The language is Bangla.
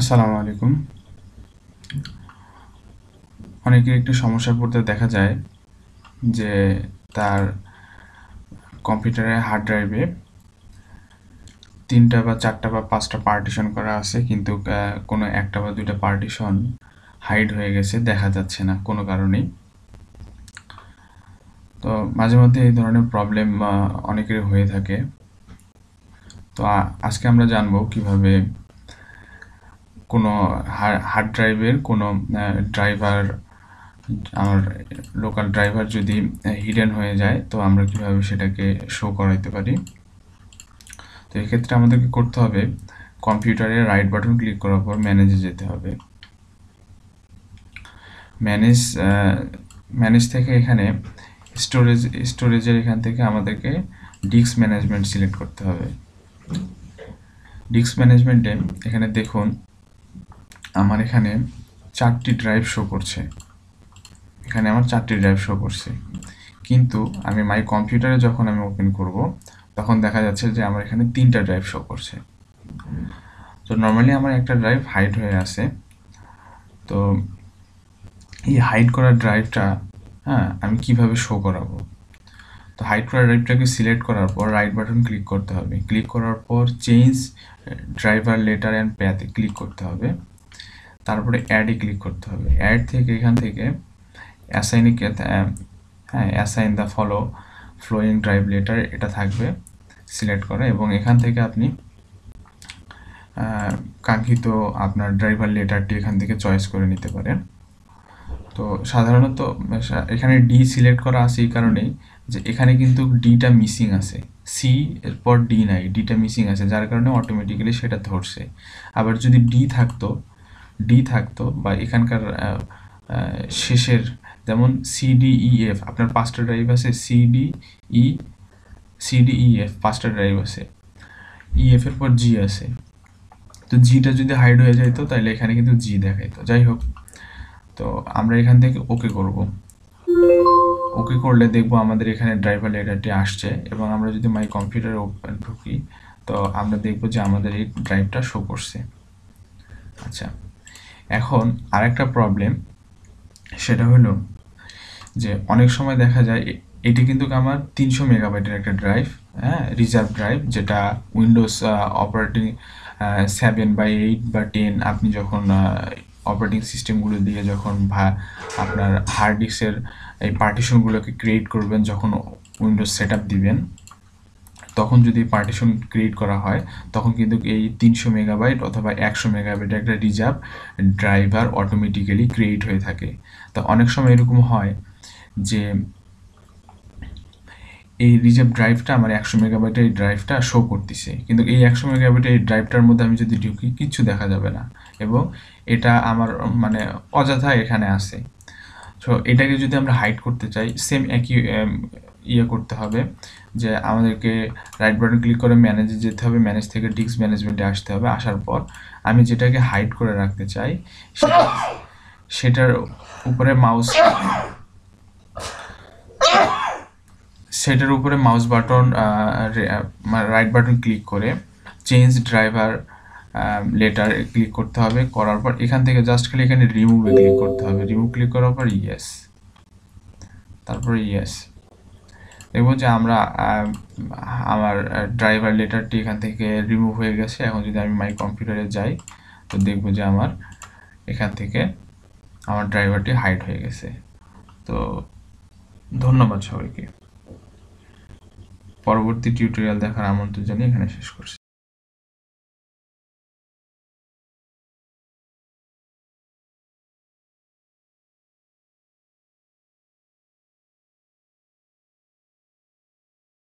আসসালামু আলাইকুম অনেকের একটু সমস্যা পড়তে দেখা যায় যে তার কম্পিউটারে হার্ড ড্রাইভে তিনটা বা চারটা বা পাঁচটা পার্টিশন করা আছে কিন্তু কোনো একটা বা দুইটা পার্টিশন হাইড হয়ে গেছে দেখা যাচ্ছে না কোনো কারণেই তো মাঝে মধ্যে এই ধরনের প্রবলেম অনেকের হয়ে থাকে তো আজকে আমরা জানবো কিভাবে কোনো হার্ড ড্রাইভের কোনো ড্রাইভার আমার লোকাল ড্রাইভার যদি হিডেন হয়ে যায় তো আমরা কীভাবে সেটাকে শো করাইতে পারি তো এক্ষেত্রে আমাদেরকে করতে হবে কম্পিউটারে রাইট বাটন ক্লিক করার পর ম্যানেজে যেতে হবে ম্যানেজ ম্যানেজ থেকে এখানে স্টোরেজ স্টোরেজের এখান থেকে আমাদেরকে ডিস্ক ম্যানেজমেন্ট সিলেক্ট করতে হবে ডিস্ক ম্যানেজমেন্টে এখানে দেখুন আমার এখানে চারটি ড্রাইভ শো করছে এখানে আমার চারটি ড্রাইভ শো করছে কিন্তু আমি মাই কম্পিউটারে যখন আমি ওপেন করব তখন দেখা যাচ্ছে যে আমার এখানে তিনটা ড্রাইভ শো করছে তো নর্মালি আমার একটা ড্রাইভ হাইড হয়ে আছে তো এই হাইড করা ড্রাইভটা হ্যাঁ আমি কিভাবে শো করাবো তো হাইড করা ড্রাইভটাকে সিলেক্ট করার পর রাইট বাটন ক্লিক করতে হবে ক্লিক করার পর চেঞ্জ ড্রাইভার লেটার অ্যান্ড প্যাথে ক্লিক করতে হবে তারপরে অ্যাডে ক্লিক করতে হবে অ্যাড থেকে এখান থেকে অ্যাসাইনে হ্যাঁ assign the follow following drive letter এটা থাকবে সিলেক্ট করা এবং এখান থেকে আপনি কাঙ্ক্ষিত আপনার ড্রাইভার লেটারটি এখান থেকে চয়েস করে নিতে পারেন তো সাধারণত এখানে ডি সিলেক্ট করা আছে এই কারণেই যে এখানে কিন্তু ডিটা মিসিং আছে সি এরপর ডি নাই ডিটা মিসিং আছে যার কারণে অটোমেটিক্যালি সেটা ধরছে আবার যদি ডি থাকতো ডি থাকতো বা এখানকার শেষের যেমন সিডিইএফ e আপনার পাঁচটা ড্রাইভ আছে সিডিই সিডিইএফ e, e পাঁচটা ড্রাইভ আছে ইএফের পর জি আছে তো জিটা যদি হাইড হয়ে যাইতো তাহলে এখানে কিন্তু জি দেখাইতো যাই হোক তো আমরা এখান থেকে ওকে করব ওকে করলে দেখব আমাদের এখানে ড্রাইভার লেটারটি আসছে এবং আমরা যদি মাই কম্পিউটারে ঢুকি তো আমরা দেখব যে আমাদের এই ড্রাইভটা শো করছে আচ্ছা এখন আরেকটা প্রবলেম সেটা হলো যে অনেক সময় দেখা যায় এটি কিন্তু আমার তিনশো মেগাবাইটের একটা ড্রাইভ হ্যাঁ রিজার্ভ ড্রাইভ যেটা উইন্ডোজ অপারেটিং সেভেন বা এইট বা টেন আপনি যখন অপারেটিং সিস্টেমগুলো দিয়ে যখন আপনার হার্ড ডিস্কের এই পার্টিশনগুলোকে ক্রিয়েট করবেন যখন উইন্ডোজ সেট আপ দিবেন তখন যদি পার্টিশন ক্রিয়েট করা হয় তখন কিন্তু এই তিনশো মেগাবাইট অথবা একশো মেগাবাইট একটা রিজার্ভ ড্রাইভার অটোমেটিক্যালি ক্রিয়েট হয়ে থাকে তা অনেক সময় এরকম হয় যে এই রিজার্ভ ড্রাইভটা আমার একশো মেগাবাইটের এই ড্রাইভটা শো করতেছে কিন্তু এই একশো মেগাবাইটের এই ড্রাইভটার মধ্যে আমি যদি ঢুকি কিচ্ছু দেখা যাবে না এবং এটা আমার মানে অযথা এখানে আছে সো এটাকে যদি আমরা হাইড করতে চাই সেম একই ইয়ে করতে হবে যে আমাদেরকে রাইট বাটন ক্লিক করে ম্যানেজে যেতে হবে ম্যানেজ থেকে ডিস্ক ম্যানেজমেন্টে আসতে হবে আসার পর আমি যেটাকে হাইড করে রাখতে চাই সেটার উপরে মাউস সেটার উপরে mouse button right button click করে চেঞ্জ ড্রাইভার লেটার ক্লিক করতে হবে করার পর এখান থেকে জাস্ট খালি এখানে রিমুভে ক্লিক করতে হবে রিমুভ ক্লিক করার পর ইয়েস তারপরে ইয়েস দেখবো যে আমরা আমার ড্রাইভার লেটারটি এখান থেকে রিমুভ হয়ে গেছে এখন যদি আমি মাই কম্পিউটারে যাই তো দেখবো যে আমার এখান থেকে আমার ড্রাইভারটি হাইট হয়ে গেছে তো ধন্যবাদ সবাইকে পরবর্তী টিউটোরিয়াল দেখার আমন্ত্রণ জানিয়ে এখানে শেষ করছি